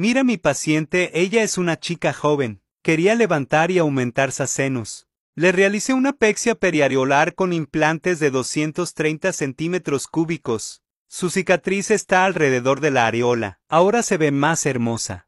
Mira mi paciente, ella es una chica joven. Quería levantar y aumentar sus senos. Le realicé una pexia periareolar con implantes de 230 centímetros cúbicos. Su cicatriz está alrededor de la areola. Ahora se ve más hermosa.